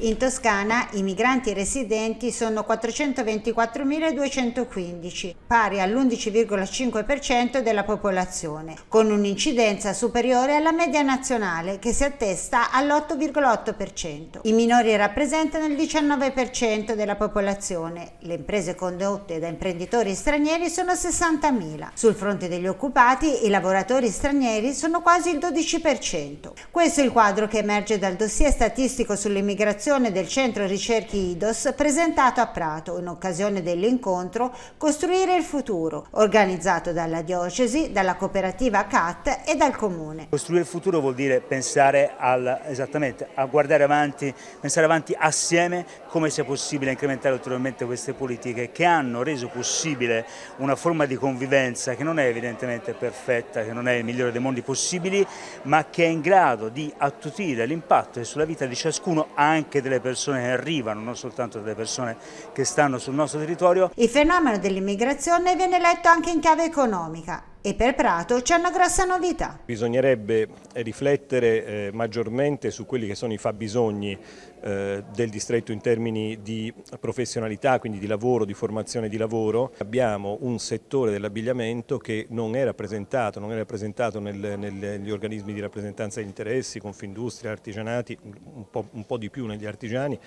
In Toscana i migranti residenti sono 424.215, pari all'11,5% della popolazione, con un'incidenza superiore alla media nazionale che si attesta all'8,8%. I minori rappresentano il 19% della popolazione, le imprese condotte da imprenditori stranieri sono 60.000. Sul fronte degli occupati i lavoratori stranieri sono quasi il 12%. Questo è il quadro che emerge dal dossier statistico sull'immigrazione amministrazione del centro ricerchi IDOS presentato a Prato in occasione dell'incontro Costruire il futuro, organizzato dalla diocesi, dalla cooperativa CAT e dal comune. Costruire il futuro vuol dire pensare al, esattamente a guardare avanti, pensare avanti assieme come sia possibile incrementare ulteriormente queste politiche che hanno reso possibile una forma di convivenza che non è evidentemente perfetta, che non è il migliore dei mondi possibili, ma che è in grado di attutire l'impatto che sulla vita di ciascuno anche anche delle persone che arrivano, non soltanto delle persone che stanno sul nostro territorio. Il fenomeno dell'immigrazione viene letto anche in chiave economica e per Prato c'è una grossa novità. Bisognerebbe eh, riflettere eh, maggiormente su quelli che sono i fabbisogni eh, del distretto in termini di professionalità, quindi di lavoro, di formazione di lavoro. Abbiamo un settore dell'abbigliamento che non è rappresentato, non è rappresentato nel, nel, negli organismi di rappresentanza degli interessi, Confindustria, artigianati, un po', un po' di più negli artigiani,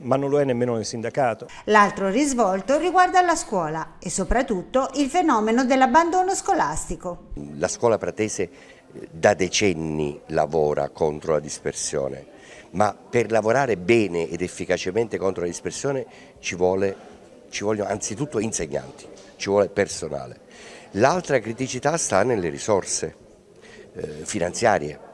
ma non lo è nemmeno nel sindacato. L'altro risvolto riguarda la scuola e soprattutto il fenomeno dell'abbandono scolastico scolastico. La scuola pratese eh, da decenni lavora contro la dispersione, ma per lavorare bene ed efficacemente contro la dispersione ci, vuole, ci vogliono anzitutto insegnanti, ci vuole personale. L'altra criticità sta nelle risorse eh, finanziarie